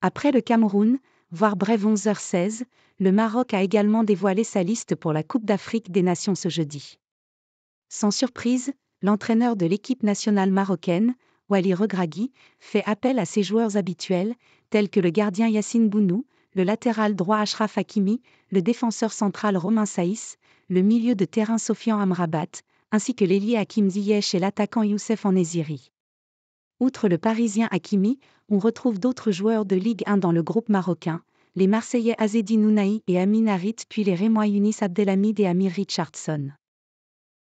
Après le Cameroun, voire bref 11h16, le Maroc a également dévoilé sa liste pour la Coupe d'Afrique des Nations ce jeudi. Sans surprise, l'entraîneur de l'équipe nationale marocaine, Wali Regragui, fait appel à ses joueurs habituels, tels que le gardien Yassine Bounou, le latéral droit Ashraf Hakimi, le défenseur central Romain Saïs, le milieu de terrain Sofian Amrabat, ainsi que l'ailier Hakim Ziyech et l'attaquant Youssef Enesiri. Outre le Parisien Hakimi, on retrouve d'autres joueurs de Ligue 1 dans le groupe marocain, les Marseillais Azedi Nounaï et Amin Harit puis les Rémois Yunis Abdelhamid et Amir Richardson.